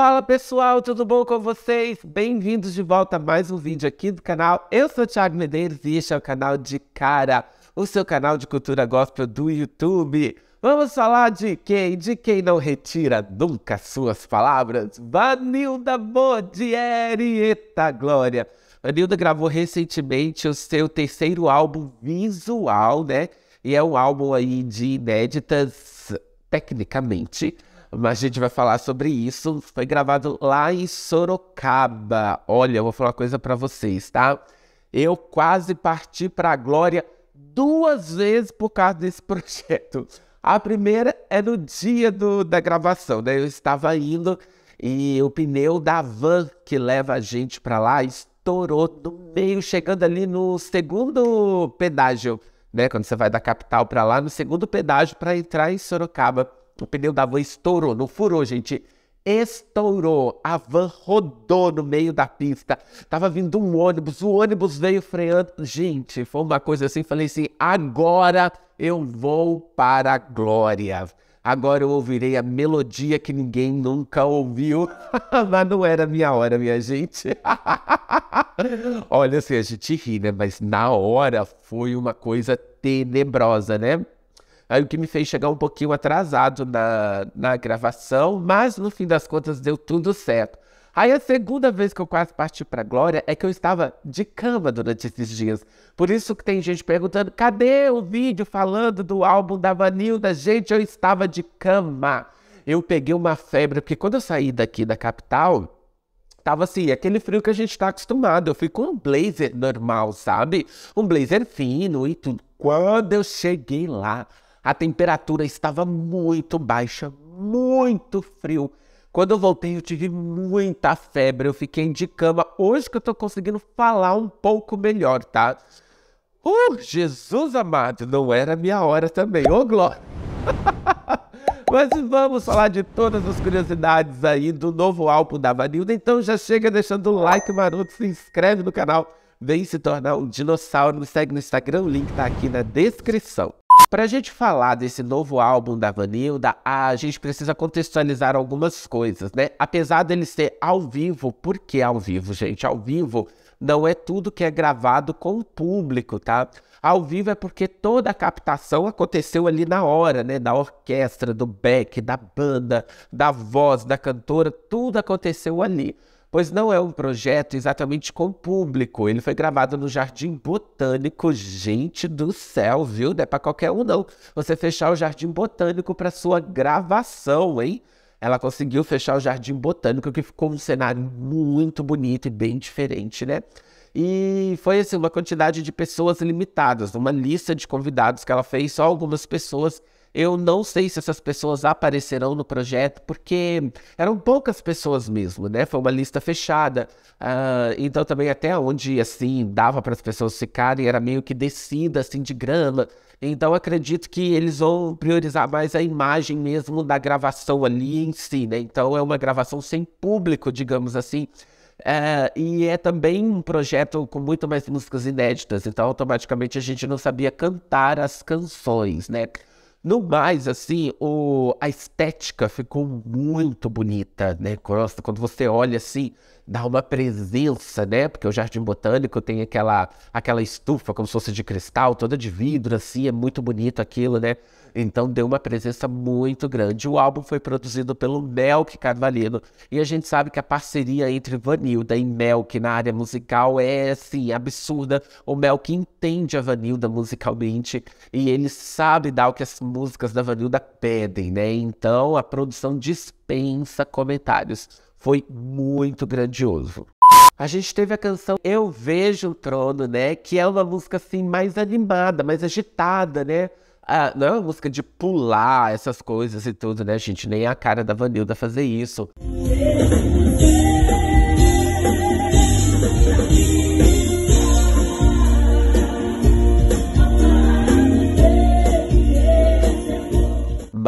Fala pessoal, tudo bom com vocês? Bem-vindos de volta a mais um vídeo aqui do canal. Eu sou o Thiago Medeiros e este é o canal de Cara, o seu canal de cultura gospel do YouTube. Vamos falar de quem? De quem não retira nunca suas palavras? Vanilda Modieri, eita glória! Vanilda gravou recentemente o seu terceiro álbum visual, né? E é um álbum aí de inéditas tecnicamente mas a gente vai falar sobre isso. Foi gravado lá em Sorocaba. Olha, eu vou falar uma coisa para vocês, tá? Eu quase parti para a glória duas vezes por causa desse projeto. A primeira é no dia do, da gravação, né? Eu estava indo e o pneu da van que leva a gente para lá estourou no meio, chegando ali no segundo pedágio, né? Quando você vai da capital para lá, no segundo pedágio para entrar em Sorocaba. O pneu da van estourou, não furou, gente. Estourou. A van rodou no meio da pista. Tava vindo um ônibus, o ônibus veio freando. Gente, foi uma coisa assim. Falei assim: agora eu vou para a glória. Agora eu ouvirei a melodia que ninguém nunca ouviu. Mas não era minha hora, minha gente. Olha, assim, a gente ri, né? Mas na hora foi uma coisa tenebrosa, né? Aí o que me fez chegar um pouquinho atrasado na, na gravação, mas no fim das contas deu tudo certo. Aí a segunda vez que eu quase parti para Glória é que eu estava de cama durante esses dias. Por isso que tem gente perguntando: cadê o vídeo falando do álbum da Vanilda? Gente, eu estava de cama. Eu peguei uma febre, porque quando eu saí daqui da capital, tava assim, aquele frio que a gente tá acostumado. Eu fui com um blazer normal, sabe? Um blazer fino e tudo. Quando eu cheguei lá, a temperatura estava muito baixa, muito frio. Quando eu voltei, eu tive muita febre, eu fiquei de cama. Hoje que eu tô conseguindo falar um pouco melhor, tá? Uh, Jesus amado, não era minha hora também. Ô, oh, Glória! Mas vamos falar de todas as curiosidades aí do novo álbum da Vanilda. Então já chega deixando o like maroto, se inscreve no canal, vem se tornar um dinossauro, me segue no Instagram, o link tá aqui na descrição. Para a gente falar desse novo álbum da Vanilda, a gente precisa contextualizar algumas coisas, né? Apesar dele ser ao vivo, por que ao vivo, gente? Ao vivo não é tudo que é gravado com o público, tá? Ao vivo é porque toda a captação aconteceu ali na hora, né? Da orquestra, do back, da banda, da voz, da cantora, tudo aconteceu ali pois não é um projeto exatamente com público. Ele foi gravado no Jardim Botânico, gente do céu, viu? Não é para qualquer um, não. Você fechar o Jardim Botânico para sua gravação, hein? Ela conseguiu fechar o Jardim Botânico, que ficou um cenário muito bonito e bem diferente, né? E foi assim, uma quantidade de pessoas limitadas, uma lista de convidados que ela fez, só algumas pessoas eu não sei se essas pessoas aparecerão no projeto, porque eram poucas pessoas mesmo, né? Foi uma lista fechada. Uh, então também até onde, assim, dava para as pessoas ficarem, era meio que descida, assim, de grana. Então acredito que eles vão priorizar mais a imagem mesmo da gravação ali em si, né? Então é uma gravação sem público, digamos assim. Ah, e é também um projeto com muito mais músicas inéditas, então automaticamente a gente não sabia cantar as canções, né? No mais, assim, o, a estética ficou muito bonita, né? Costa, quando você olha assim, dá uma presença, né? Porque o jardim botânico tem aquela, aquela estufa como se fosse de cristal, toda de vidro, assim, é muito bonito aquilo, né? Então deu uma presença muito grande. O álbum foi produzido pelo Melk Carvalho e a gente sabe que a parceria entre Vanilda e Melk na área musical é, assim, absurda. O Melk entende a Vanilda musicalmente e ele sabe dar o que as músicas da Vanilda pedem, né? Então a produção dispensa comentários foi muito grandioso. A gente teve a canção Eu Vejo o Trono, né? Que é uma música assim mais animada, mais agitada, né? Ah, não é uma música de pular essas coisas e tudo, né, gente? Nem a cara da Vanilda fazer isso.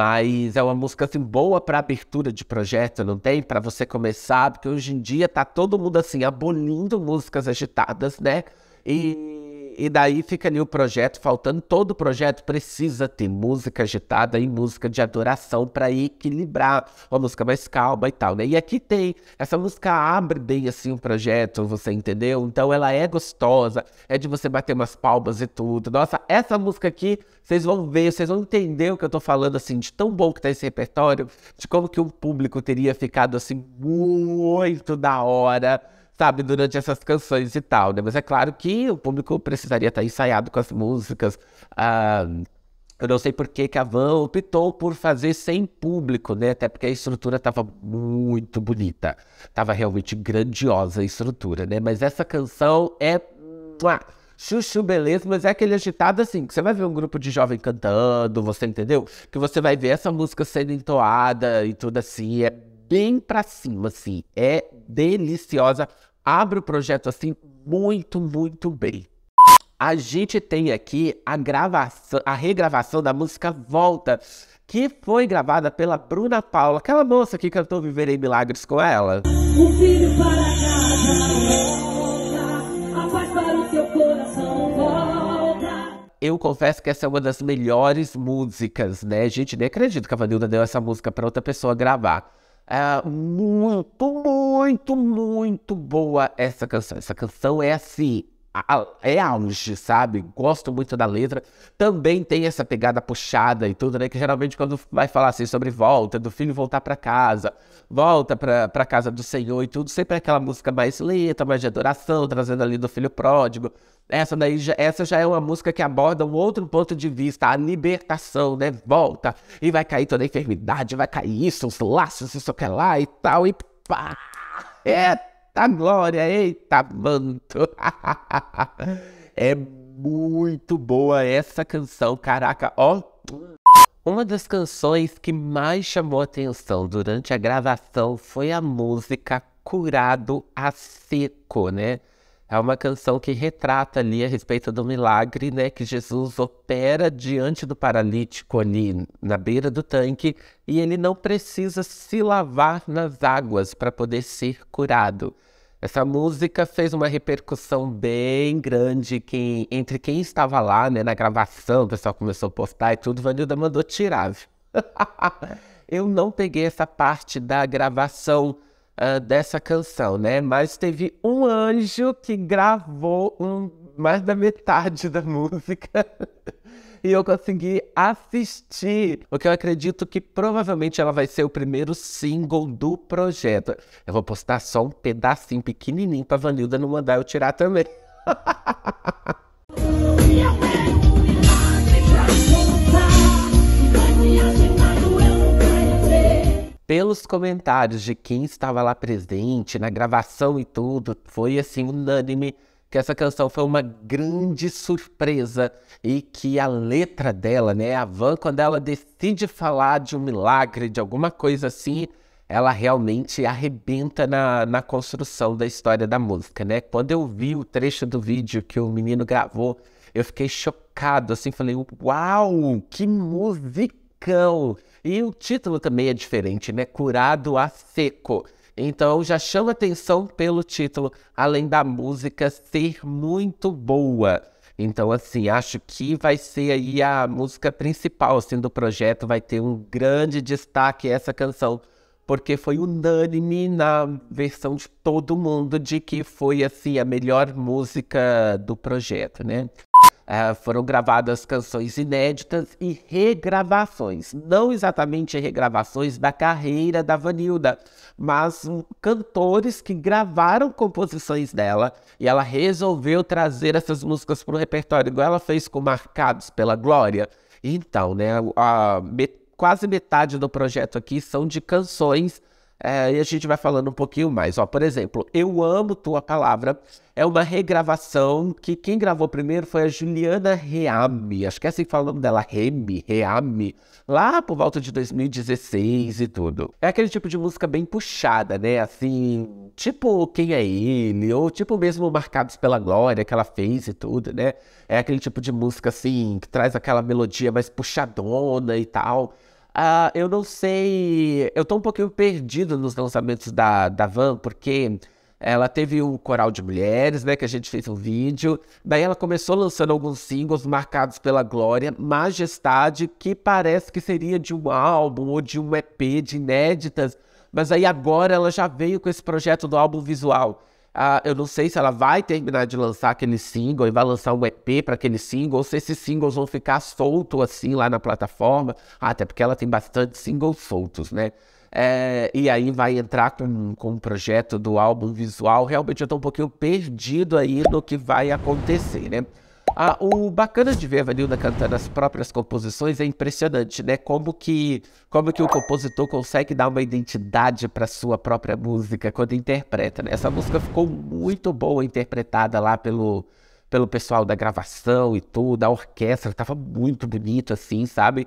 Mas é uma música assim boa para abertura de projeto, não tem? Para você começar, porque hoje em dia tá todo mundo assim abolindo músicas agitadas, né? E e daí fica ali o projeto faltando. Todo projeto precisa ter música agitada e música de adoração para equilibrar uma música mais calma e tal, né? E aqui tem. Essa música abre bem assim o projeto, você entendeu? Então ela é gostosa, é de você bater umas palmas e tudo. Nossa, essa música aqui, vocês vão ver, vocês vão entender o que eu tô falando assim, de tão bom que tá esse repertório, de como que o público teria ficado assim muito da hora sabe, durante essas canções e tal, né? Mas é claro que o público precisaria estar ensaiado com as músicas. Ah, eu não sei por que, que a Van optou por fazer sem público, né? Até porque a estrutura estava muito bonita. estava realmente grandiosa a estrutura, né? Mas essa canção é. Chuchu, beleza, mas é aquele agitado assim, que você vai ver um grupo de jovem cantando, você entendeu? Que você vai ver essa música sendo entoada e tudo assim, é bem pra cima, assim. É deliciosa abre o projeto assim muito, muito bem. A gente tem aqui a gravação, a regravação da música Volta, que foi gravada pela Bruna Paula, aquela moça que cantou Viverei Milagres com ela. O filho para casa Eu confesso que essa é uma das melhores músicas, né? Gente, nem acredito que a Vanilda deu essa música para outra pessoa gravar. É muito, muito, muito boa essa canção. Essa canção é assim é auge, sabe? Gosto muito da letra. Também tem essa pegada puxada e tudo, né? Que geralmente quando vai falar assim sobre volta, do filho voltar para casa, volta para casa do Senhor e tudo, sempre é aquela música mais lenta, mais de adoração, trazendo ali do filho pródigo. Essa daí, essa já é uma música que aborda um outro ponto de vista, a libertação, né? Volta e vai cair toda a enfermidade, vai cair isso, os laços, isso que é lá e tal, e pá! É eita glória, eita manto. é muito boa essa canção, caraca, ó. Uma das canções que mais chamou atenção durante a gravação foi a música Curado a Seco, né? É uma canção que retrata ali a respeito do milagre, né, que Jesus opera diante do paralítico ali na beira do tanque e ele não precisa se lavar nas águas para poder ser curado. Essa música fez uma repercussão bem grande entre quem estava lá, né, na gravação, o pessoal começou a postar e tudo, Vanilda mandou tirar. Eu não peguei essa parte da gravação uh, dessa canção, né? Mas teve um anjo que gravou um, mais da metade da música e eu consegui assistir, o que eu acredito que provavelmente ela vai ser o primeiro single do projeto. Eu vou postar só um pedacinho pequenininho pra Vanilda não mandar eu tirar também. pelos comentários de quem estava lá presente na gravação e tudo, foi assim unânime que essa canção foi uma grande surpresa e que a letra dela, né, a Van, quando ela decide falar de um milagre, de alguma coisa assim, ela realmente arrebenta na, na construção da história da música, né? Quando eu vi o trecho do vídeo que o menino gravou, eu fiquei chocado, assim, falei, uau, que musicão! E o título também é diferente, né? Curado a seco. Então já chama atenção pelo título, além da música ser muito boa. Então, assim, acho que vai ser aí a música principal assim, do projeto, vai ter um grande destaque essa canção, porque foi unânime na versão de todo mundo de que foi assim a melhor música do projeto, né? Uh, foram gravadas canções inéditas e regravações. Não exatamente regravações da carreira da Vanilda, mas cantores que gravaram composições dela e ela resolveu trazer essas músicas para o repertório, igual ela fez com Marcados pela Glória. Então, né, a, a, quase metade do projeto aqui são de canções é, e a gente vai falando um pouquinho mais. Ó, por exemplo, Eu Amo Tua Palavra é uma regravação que quem gravou primeiro foi a Juliana Reame. Acho que é assim que fala o nome dela, Reame, Reame, lá por volta de 2016 e tudo. É aquele tipo de música bem puxada, né? Assim, tipo Quem é Ele? Ou tipo mesmo Marcados pela Glória que ela fez e tudo, né? É aquele tipo de música assim, que traz aquela melodia mais puxadona e tal. Uh, eu não sei. Eu tô um pouquinho perdido nos lançamentos da, da Van, porque ela teve um coral de mulheres, né? Que a gente fez um vídeo. Daí ela começou lançando alguns singles marcados pela Glória, Majestade, que parece que seria de um álbum ou de um EP de inéditas. Mas aí agora ela já veio com esse projeto do álbum visual. Uh, eu não sei se ela vai terminar de lançar aquele single e vai lançar um EP para aquele single, ou se esses singles vão ficar solto assim lá na plataforma, até porque ela tem bastante singles soltos, né? É, e aí vai entrar com, com o projeto do álbum visual. Realmente eu estou um pouquinho perdido aí no que vai acontecer, né? Ah, o bacana de ver a Vanilda cantando as próprias composições é impressionante, né? Como que, como que o compositor consegue dar uma identidade para sua própria música quando interpreta, né? Essa música ficou muito boa interpretada lá pelo, pelo pessoal da gravação e tudo, a orquestra estava muito bonito assim, sabe?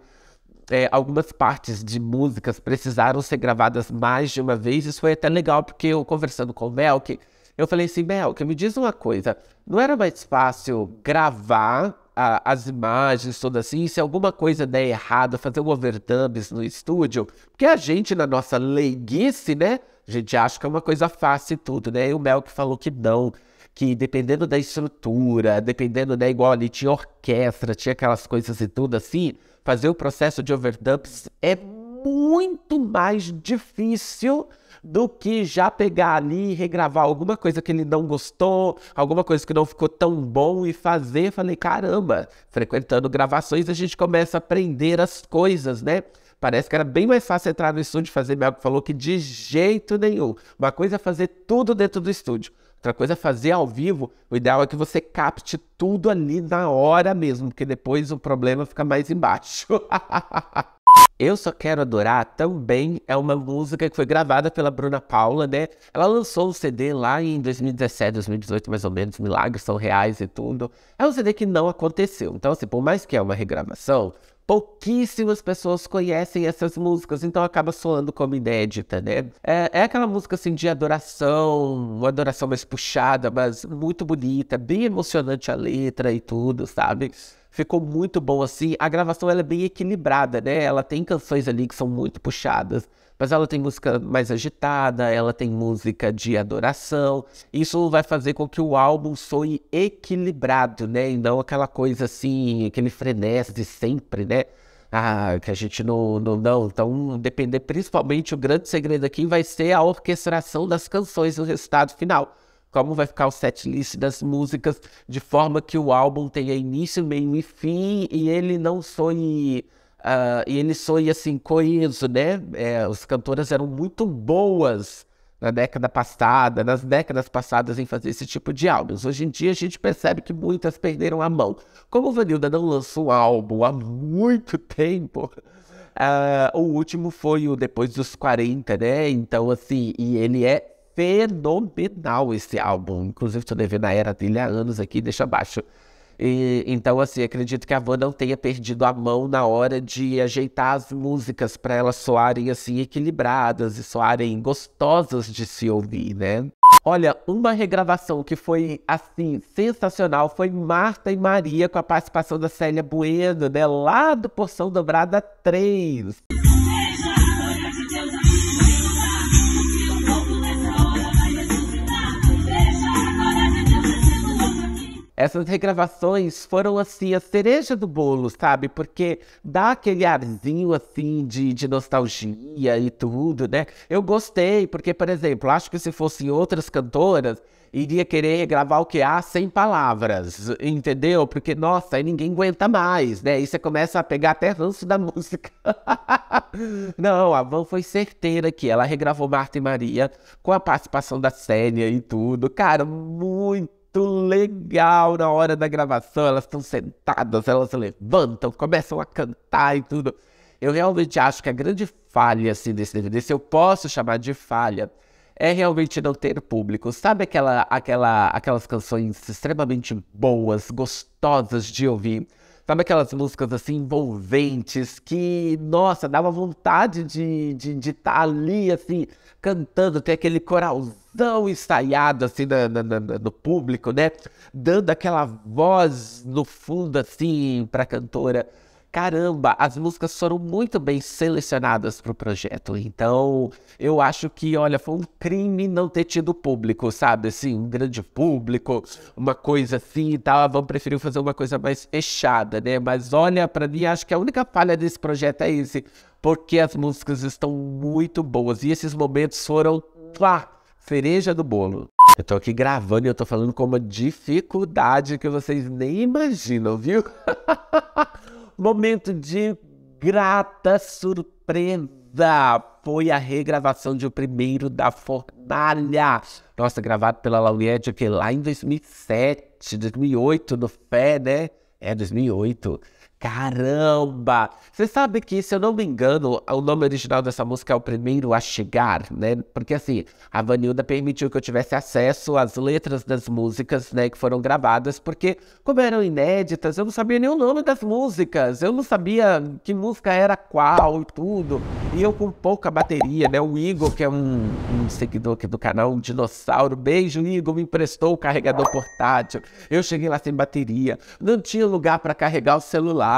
É, algumas partes de músicas precisaram ser gravadas mais de uma vez, isso foi até legal, porque eu conversando com o Mel, que eu falei assim, que me diz uma coisa, não era mais fácil gravar a, as imagens, tudo assim, se alguma coisa der errado, fazer um overdubs no estúdio? Porque a gente, na nossa leiguice, né, a gente acha que é uma coisa fácil e tudo, né? E o Melk falou que não, que dependendo da estrutura, dependendo, né, igual ali tinha orquestra, tinha aquelas coisas e tudo assim, fazer o processo de overdubs é muito mais difícil do que já pegar ali e regravar alguma coisa que ele não gostou, alguma coisa que não ficou tão bom e fazer. Falei, caramba, frequentando gravações a gente começa a aprender as coisas, né? Parece que era bem mais fácil entrar no estúdio e fazer Melco falou que de jeito nenhum. Uma coisa é fazer tudo dentro do estúdio. Outra coisa é fazer ao vivo. O ideal é que você capte tudo ali na hora mesmo, porque depois o problema fica mais embaixo. Eu Só Quero Adorar também é uma música que foi gravada pela Bruna Paula, né? Ela lançou um CD lá em 2017, 2018, mais ou menos, Milagres São Reais e tudo. É um CD que não aconteceu. Então, assim, por mais que é uma regravação, pouquíssimas pessoas conhecem essas músicas, então acaba soando como inédita, né? É, é aquela música, assim, de adoração, uma adoração mais puxada, mas muito bonita, bem emocionante a letra e tudo, sabe? Ficou muito bom assim. A gravação ela é bem equilibrada, né? Ela tem canções ali que são muito puxadas, mas ela tem música mais agitada, ela tem música de adoração. Isso vai fazer com que o álbum soe equilibrado, né? E não aquela coisa assim, aquele frenesi sempre, né? Ah, que a gente não, não, não. Então, depender principalmente, o grande segredo aqui vai ser a orquestração das canções o resultado final como vai ficar o setlist das músicas, de forma que o álbum tenha início, meio e fim, e ele não soe. Uh, e ele soe assim, coeso, né? É, os cantoras eram muito boas na década passada, nas décadas passadas em fazer esse tipo de álbuns. Hoje em dia a gente percebe que muitas perderam a mão. Como o Vanilda não lançou um álbum há muito tempo, uh, o último foi o Depois dos 40, né? Então, assim, e ele é fenomenal esse álbum. Inclusive, tô devendo a era dele há anos aqui, deixa abaixo. E, então, assim, acredito que a Van não tenha perdido a mão na hora de ajeitar as músicas para elas soarem assim equilibradas e soarem gostosas de se ouvir, né? Olha, uma regravação que foi assim sensacional foi Marta e Maria com a participação da Célia Bueno, né? Lá do Porção Dobrada 3. essas regravações foram assim a cereja do bolo, sabe? Porque dá aquele arzinho assim de, de nostalgia e tudo, né? Eu gostei, porque, por exemplo, acho que se fossem outras cantoras, iria querer gravar o que há ah, sem palavras, entendeu? Porque, nossa, aí ninguém aguenta mais, né? Aí você começa a pegar até ranço da música. Não, a Van foi certeira aqui. Ela regravou Marta e Maria com a participação da Sénia e tudo. Cara, muito legal na hora da gravação. Elas estão sentadas, elas levantam, começam a cantar e tudo. Eu realmente acho que a grande falha assim, desse DVD, se eu posso chamar de falha, é realmente não ter público. Sabe aquela, aquela, aquelas canções extremamente boas, gostosas de ouvir? Sabe aquelas músicas assim envolventes que, nossa, dava vontade de estar de, de tá ali, assim, cantando, ter aquele coralzão ensaiado, assim, na, na, na, no público, né? Dando aquela voz no fundo, assim, para a cantora caramba, as músicas foram muito bem selecionadas para o projeto. Então, eu acho que, olha, foi um crime não ter tido público, sabe? Assim, um grande público, uma coisa assim e tal. A preferir preferiu fazer uma coisa mais fechada, né? Mas olha, para mim, acho que a única falha desse projeto é esse, porque as músicas estão muito boas e esses momentos foram. Pá, cereja do bolo. Eu tô aqui gravando e eu tô falando com uma dificuldade que vocês nem imaginam, viu? momento de grata surpresa foi a regravação de O Primeiro da Fornalha. Nossa, gravado pela Lauriette que lá em 2007, 2008, no Fé, né? É, 2008. Caramba! Você sabe que, se eu não me engano, o nome original dessa música é o primeiro a chegar, né? Porque assim, a Vanilda permitiu que eu tivesse acesso às letras das músicas, né, que foram gravadas, porque como eram inéditas, eu não sabia nem o nome das músicas, eu não sabia que música era qual e tudo. E eu com pouca bateria, né? O Igor, que é um, um seguidor aqui do canal, um dinossauro, beijo, Igor, me emprestou o carregador portátil. Eu cheguei lá sem bateria, não tinha lugar para carregar o celular.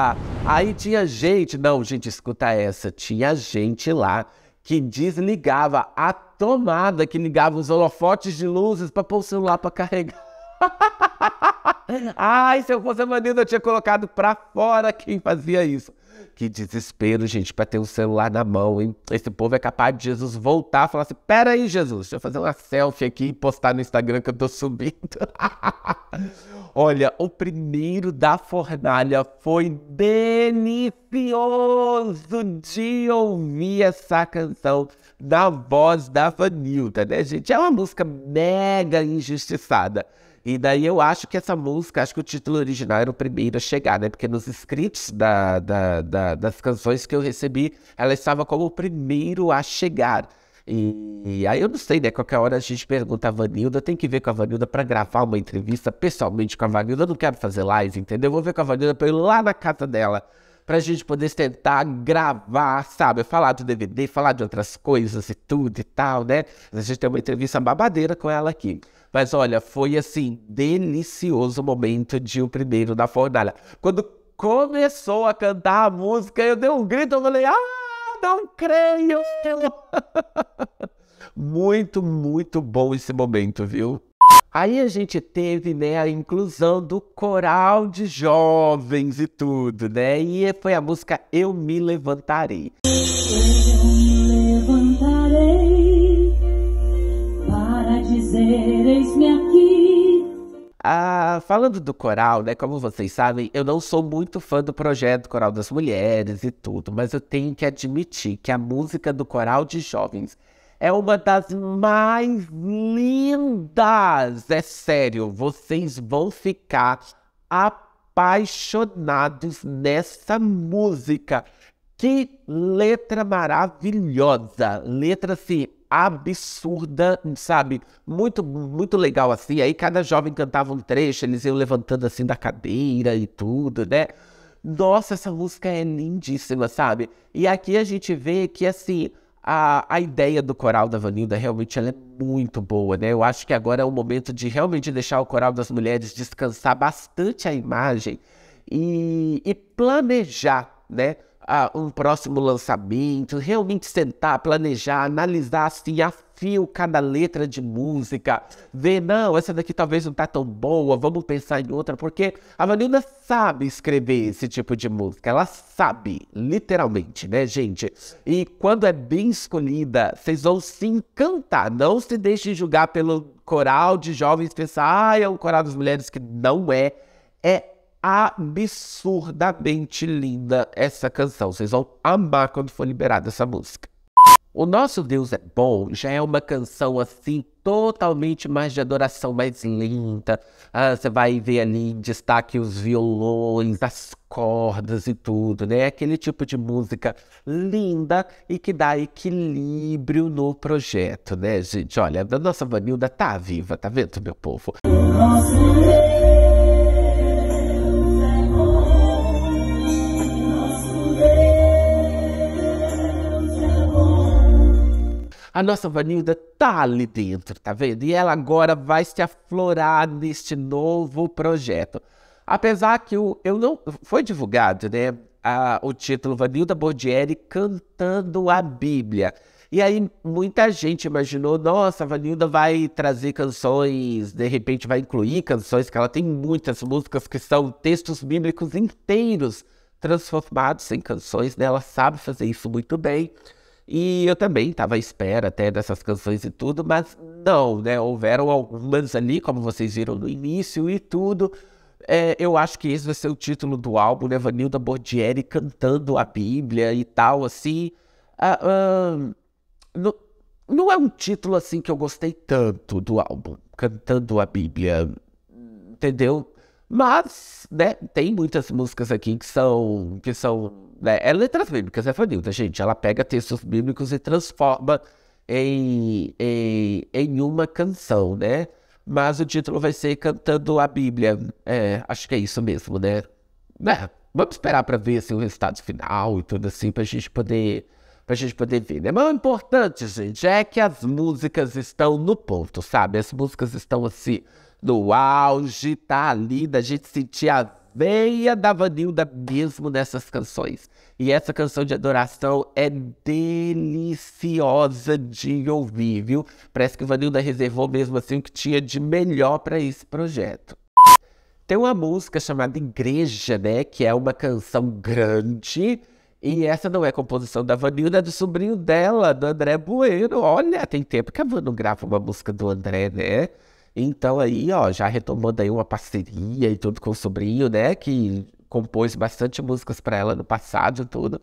Aí tinha gente, não, gente, escuta essa, tinha gente lá que desligava a tomada, que ligava os holofotes de luzes para pôr o celular para carregar. Ai, se eu fosse a Manila, eu tinha colocado para fora quem fazia isso. Que desespero, gente, para ter um celular na mão, hein? Esse povo é capaz de Jesus voltar e falar assim: pera aí, Jesus, deixa eu fazer uma selfie aqui e postar no Instagram que eu tô subindo. Olha, o primeiro da fornalha foi delicioso de ouvir essa canção da voz da Vanilda, né, gente? É uma música mega injustiçada. E daí eu acho que essa música, acho que o título original era o primeiro a chegar, né? Porque nos scripts da, da, da, das canções que eu recebi, ela estava como o primeiro a chegar. E, e, aí eu não sei, né? Qualquer hora a gente pergunta a Vanilda, tem que ver com a Vanilda para gravar uma entrevista pessoalmente com a Vanilda. Eu não quero fazer live, entendeu? Eu vou ver com a Vanilda para ir lá na casa dela. Pra gente poder tentar gravar, sabe? Falar do DVD, falar de outras coisas e tudo e tal, né? A gente tem uma entrevista babadeira com ela aqui. Mas olha, foi assim, delicioso momento de o primeiro da fornalha. Quando começou a cantar a música, eu dei um grito, eu falei, ah, não creio! muito, muito bom esse momento, viu? Aí a gente teve, né, a inclusão do coral de jovens e tudo, né? E foi a música Eu Me Levantarei. dizer: Eis-me aqui. Ah, falando do coral, né? Como vocês sabem, eu não sou muito fã do projeto Coral das Mulheres e tudo, mas eu tenho que admitir que a música do coral de jovens é uma das mais lindas. É sério, vocês vão ficar apaixonados nessa música. Que letra maravilhosa! Letra assim, absurda, sabe? Muito, muito legal assim. Aí cada jovem cantava um trecho, eles iam levantando assim da cadeira e tudo, né? Nossa, essa música é lindíssima, sabe? E aqui a gente vê que assim a, a ideia do coral da Vanilda realmente ela é muito boa, né? Eu acho que agora é o momento de realmente deixar o coral das mulheres descansar bastante a imagem e, e planejar, né? um próximo lançamento, realmente sentar, planejar, analisar assim a fio cada letra de música, ver, não, essa daqui talvez não tá tão boa, vamos pensar em outra, porque a Vanilda sabe escrever esse tipo de música, ela sabe, literalmente, né, gente? E quando é bem escolhida, vocês vão se encantar, não se deixem julgar pelo coral de jovens pensar, ah, é um coral das mulheres que não é, é absurdamente linda essa canção. Vocês vão amar quando for liberada essa música. O Nosso Deus é Bom já é uma canção assim totalmente mais de adoração, mais lenta. Ah, você vai ver ali em destaque os violões, as cordas e tudo, né? Aquele tipo de música linda e que dá equilíbrio no projeto, né, gente? Olha, a nossa Vanilda tá viva, tá vendo, meu povo? Nossa. A nossa Vanilda tá ali dentro, tá vendo? E ela agora vai se aflorar neste novo projeto. Apesar que o, eu não foi divulgado, né? A, o título Vanilda Bordieri cantando a Bíblia. E aí muita gente imaginou, nossa, a Vanilda vai trazer canções, de repente vai incluir canções, que ela tem muitas músicas que são textos bíblicos inteiros transformados em canções, né? Ela sabe fazer isso muito bem. E eu também estava à espera até dessas canções e tudo, mas não, né? Houveram algumas ali, como vocês viram no início e tudo. É, eu acho que esse vai ser o título do álbum, né? Vanilda Bordieri cantando a Bíblia e tal, assim. Ah, ah, não, não é um título assim que eu gostei tanto do álbum, cantando a Bíblia, entendeu? Mas, né, tem muitas músicas aqui que são. que são. Né, é letras bíblicas, é fanilda, gente. Ela pega textos bíblicos e transforma em, em, em uma canção, né? Mas o título vai ser Cantando a Bíblia. É, acho que é isso mesmo, né? né? Vamos esperar para ver assim, o resultado final e tudo assim, pra gente poder. Pra gente poder ver, né? Mas o importante, gente, é que as músicas estão no ponto, sabe? As músicas estão assim no auge, tá ali, da gente sentir a veia da Vanilda mesmo nessas canções. E essa canção de adoração é deliciosa de ouvir, viu? Parece que Vanilda reservou mesmo assim o que tinha de melhor para esse projeto. Tem uma música chamada Igreja, né? Que é uma canção grande. E essa não é composição da Vanilda, é do sobrinho dela, do André Bueno. Olha, tem tempo que a Van não grava uma música do André, né? Então aí, ó, já retomando aí uma parceria e tudo com o sobrinho, né? Que compôs bastante músicas para ela no passado e tudo.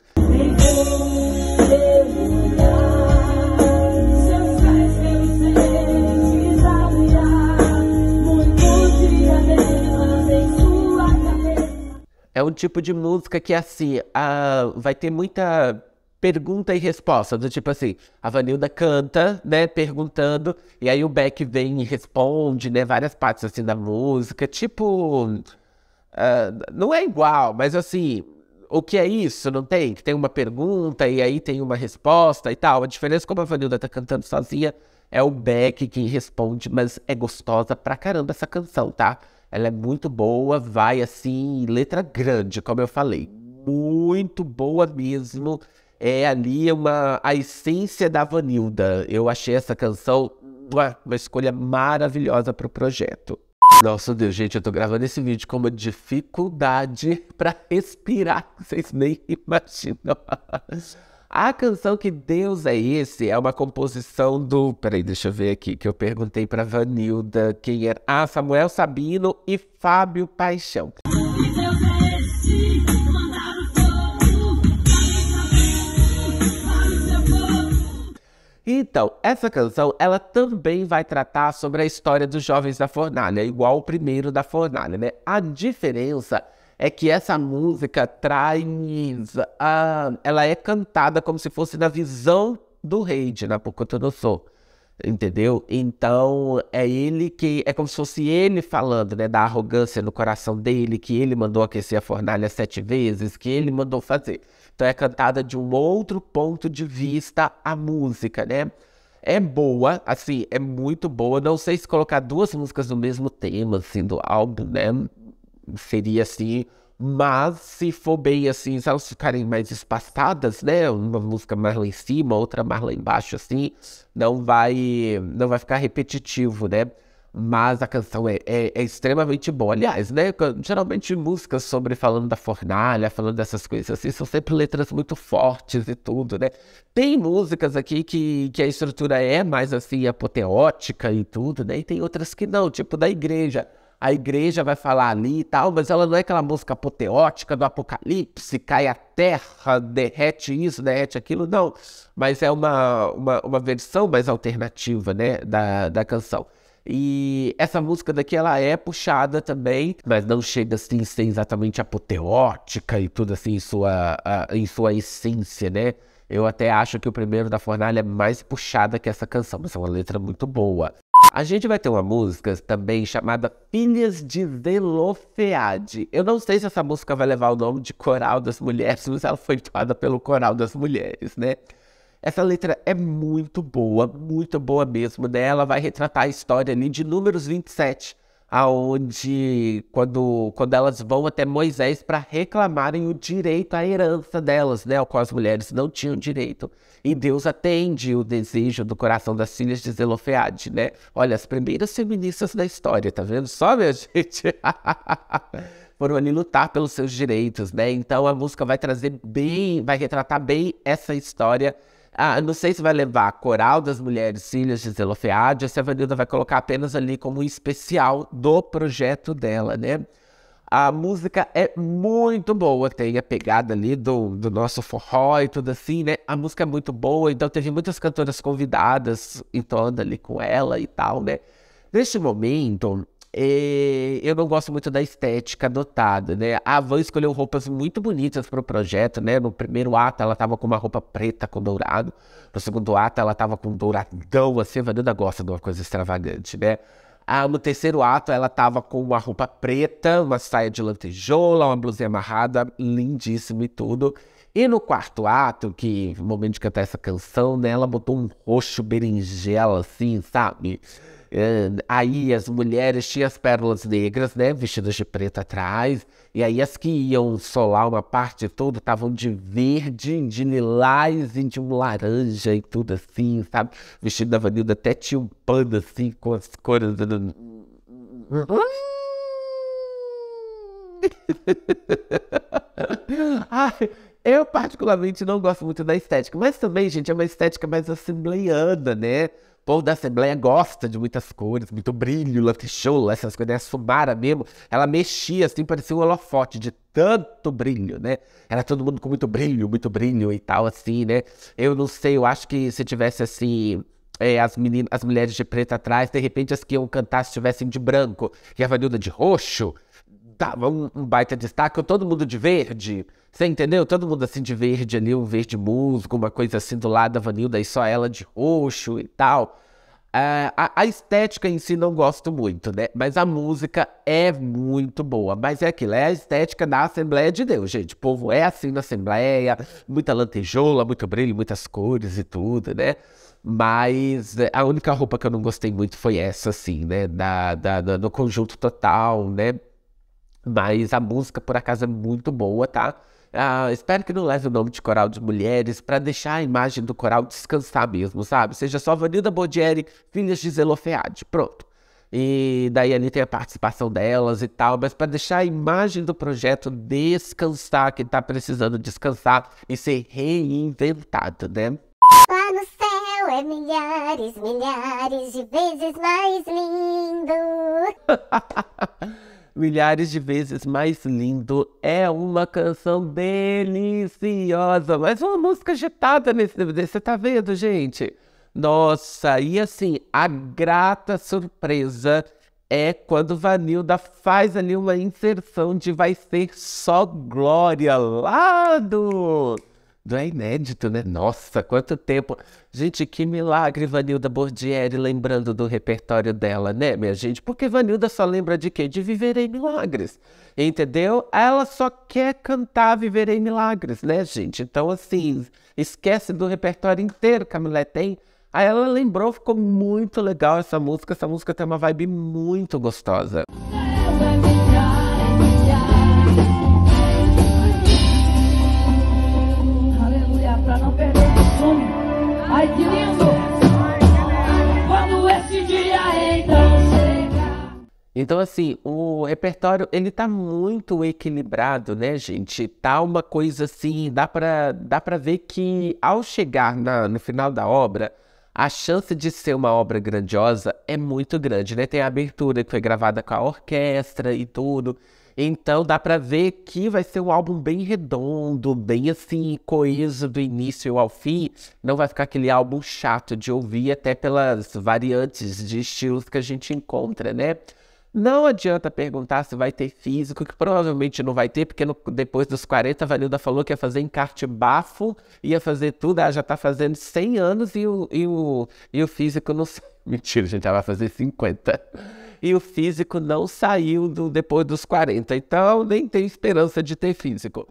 É um tipo de música que, assim, a... Ah, vai ter muita pergunta e resposta, do tipo assim, a Vanilda canta, né, perguntando, e aí o Beck vem e responde, né, várias partes assim da música, tipo, uh, não é igual, mas assim, o que é isso, não tem? Que tem uma pergunta e aí tem uma resposta e tal, a diferença como a Vanilda tá cantando sozinha é o Beck quem responde, mas é gostosa pra caramba essa canção, tá? Ela é muito boa, vai assim, letra grande, como eu falei. Muito boa mesmo é ali uma, a essência da Vanilda. Eu achei essa canção uma escolha maravilhosa para o projeto. Nossa Deus, gente, eu tô gravando esse vídeo com uma dificuldade para respirar, vocês nem imaginam. A canção Que Deus é Esse é uma composição do. Peraí, deixa eu ver aqui, que eu perguntei para Vanilda quem era. Ah, Samuel Sabino e Fábio Paixão. Então, essa canção, ela também vai tratar sobre a história dos jovens da fornalha, igual o primeiro da fornalha, né? A diferença é que essa música traz... Ah, ela é cantada como se fosse na visão do rei de Nabucodonosor, entendeu? Então, é ele que... É como se fosse ele falando, né? Da arrogância no coração dele, que ele mandou aquecer a fornalha sete vezes, que ele mandou fazer... Então é cantada de um outro ponto de vista a música, né? É boa, assim, é muito boa. Não sei se colocar duas músicas no mesmo tema, assim, do álbum, né? Seria assim. Mas se for bem assim, se elas ficarem mais espaçadas, né? Uma música mais lá em cima, outra mais lá embaixo, assim, não vai, não vai ficar repetitivo, né? mas a canção é, é, é, extremamente boa. Aliás, né? Geralmente músicas sobre falando da fornalha, falando dessas coisas assim, são sempre letras muito fortes e tudo, né? Tem músicas aqui que, que a estrutura é mais assim, apoteótica e tudo, né? E tem outras que não, tipo da igreja. A igreja vai falar ali e tal, mas ela não é aquela música apoteótica do apocalipse, cai a terra, derrete isso, derrete aquilo, não. Mas é uma, uma, uma versão mais alternativa, né, da, da canção. E essa música daqui ela é puxada também, mas não chega assim a ser exatamente apoteótica e tudo assim em sua, a, em sua essência, né? Eu até acho que o primeiro da Fornalha é mais puxada que essa canção, mas é uma letra muito boa. A gente vai ter uma música também chamada Filhas de Zelofeade. Eu não sei se essa música vai levar o nome de Coral das Mulheres, mas ela foi doada pelo Coral das Mulheres, né? Essa letra é muito boa, muito boa mesmo, né? Ela vai retratar a história ali de Números 27, aonde quando, quando elas vão até Moisés para reclamarem o direito à herança delas, né, ao qual as mulheres não tinham direito. E Deus atende o desejo do coração das filhas de Zelofeade, né? Olha, as primeiras feministas da história, tá vendo só, minha gente? Foram ali lutar pelos seus direitos, né? Então a música vai trazer bem, vai retratar bem essa história ah, não sei se vai levar Coral das Mulheres Filhas de Zelofeade, se a Vanilda vai colocar apenas ali como um especial do projeto dela, né? A música é muito boa, tem a pegada ali do, do nosso forró e tudo assim, né? A música é muito boa, então teve muitas cantoras convidadas entrando ali com ela e tal, né? Neste momento, e é, eu não gosto muito da estética adotada, né? A Van escolheu roupas muito bonitas para o projeto, né? No primeiro ato ela estava com uma roupa preta com dourado, no segundo ato ela estava com douradão, assim, a Vanilla gosta de uma coisa extravagante, né? Ah, no terceiro ato ela estava com uma roupa preta, uma saia de lantejola, uma blusa amarrada, lindíssimo e tudo. E no quarto ato, que no é momento de cantar essa canção, né, ela botou um roxo berinjela, assim, sabe? É, aí as mulheres tinham as pérolas negras, né? Vestidas de preto atrás. E aí as que iam solar uma parte toda estavam de verde, de lilás e de um laranja e tudo assim, sabe? Vestido da Vanilda até tinha um pano assim com as cores. Ai, eu particularmente não gosto muito da estética, mas também, gente, é uma estética mais assembleiana, né? O povo da Assembleia gosta de muitas cores, muito brilho, lamp show, essas coisas, né? A Sumara mesmo, ela mexia assim, parecia um holofote de tanto brilho, né? Era todo mundo com muito brilho, muito brilho e tal, assim, né? Eu não sei, eu acho que se tivesse assim. É, as, meninas, as mulheres de preto atrás, de repente as que iam cantar estivessem de branco e a Vanilda de roxo, dava um, um baita destaque, ou todo mundo de verde, você entendeu? Todo mundo assim de verde ali, um verde musgo, uma coisa assim do lado da Vanilda e só ela de roxo e tal. Uh, a, a, estética em si não gosto muito, né? Mas a música é muito boa. Mas é aquilo, é a estética da Assembleia de Deus, gente. O povo é assim na Assembleia, muita lantejoula, muito brilho, muitas cores e tudo, né? Mas é, a única roupa que eu não gostei muito foi essa, assim, né? Da, da, da no conjunto total, né? Mas a música, por acaso, é muito boa, tá? Ah, espero que não leve o nome de coral de mulheres para deixar a imagem do coral descansar mesmo, sabe? Seja só Vanida Bodieri, Filhas de Zelofeade, pronto. E daí ali tem a participação delas e tal, mas para deixar a imagem do projeto descansar, quem está precisando descansar e ser reinventado, né? Lá no céu é milhares, milhares de vezes mais lindo. milhares de vezes mais lindo. É uma canção deliciosa, mas uma música agitada nesse DVD, você tá vendo, gente? Nossa, e assim, a grata surpresa é quando Vanilda faz ali uma inserção de vai ser só glória lá do não é inédito, né? Nossa, quanto tempo. Gente, que milagre Vanilda Bordieri lembrando do repertório dela, né, minha gente? Porque Vanilda só lembra de quê? De Viverei Milagres, entendeu? Ela só quer cantar Viverei Milagres, né, gente? Então, assim, esquece do repertório inteiro que a mulher tem. Aí ela lembrou, ficou muito legal essa música. Essa música tem uma vibe muito gostosa. Então, assim, o repertório, ele tá muito equilibrado, né, gente? Tá uma coisa assim, dá pra, dá pra ver que ao chegar na, no final da obra, a chance de ser uma obra grandiosa é muito grande, né? Tem a abertura que foi gravada com a orquestra e tudo. Então dá para ver que vai ser um álbum bem redondo, bem assim, coeso do início ao fim. Não vai ficar aquele álbum chato de ouvir, até pelas variantes de estilos que a gente encontra, né? Não adianta perguntar se vai ter físico, que provavelmente não vai ter, porque no, depois dos 40, a Vanilda falou que ia fazer encarte bafo, ia fazer tudo, ela já tá fazendo 100 anos e o, e o, e o físico não... Mentira, gente, ela vai fazer 50. E o físico não saiu do, depois dos 40, então nem tem esperança de ter físico.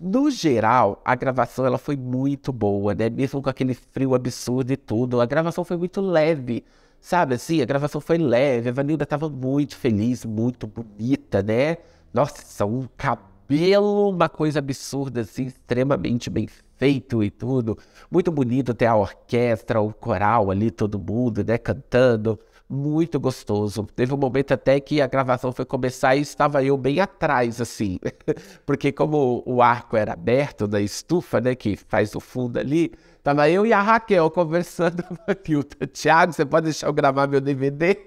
No geral, a gravação ela foi muito boa, né? Mesmo com aquele frio absurdo e tudo, a gravação foi muito leve. Sabe assim, a gravação foi leve, a Vanilda estava muito feliz, muito bonita, né? Nossa, um cabelo, uma coisa absurda, assim, extremamente bem feito e tudo. Muito bonito ter a orquestra, o coral ali, todo mundo, né, cantando muito gostoso. Teve um momento até que a gravação foi começar e estava eu bem atrás, assim, porque como o arco era aberto da estufa, né, que faz o fundo ali, estava eu e a Raquel conversando com a Tiago, você pode deixar eu gravar meu DVD?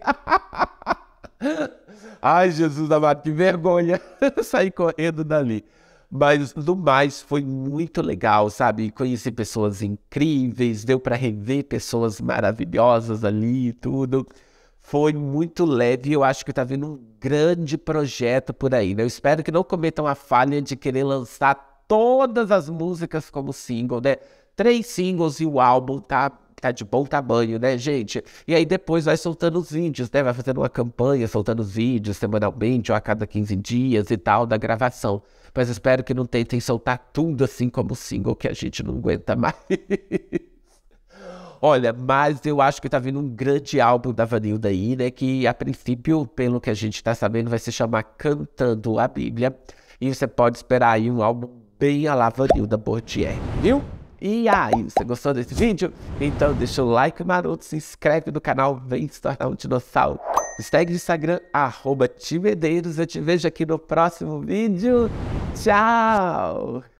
Ai, Jesus amado, que vergonha! Saí correndo dali. Mas no mais foi muito legal, sabe? Conheci pessoas incríveis, deu para rever pessoas maravilhosas ali e tudo foi muito leve e eu acho que tá vindo um grande projeto por aí. Né? Eu espero que não cometam a falha de querer lançar todas as músicas como single, né? Três singles e o álbum tá, tá de bom tamanho, né, gente? E aí depois vai soltando os vídeos, né? Vai fazendo uma campanha, soltando os vídeos semanalmente ou a cada 15 dias e tal da gravação. Mas espero que não tentem soltar tudo assim como single, que a gente não aguenta mais. Olha, mas eu acho que tá vindo um grande álbum da Vanilda aí, né? Que a princípio, pelo que a gente tá sabendo, vai se chamar Cantando a Bíblia. E você pode esperar aí um álbum bem a la Vanilda Bordier, viu? E aí, você gostou desse vídeo? Então deixa o like maroto, se inscreve no canal, vem se tornar um dinossauro. Segue no Instagram, arroba Timedeiros. Eu te vejo aqui no próximo vídeo. Tchau!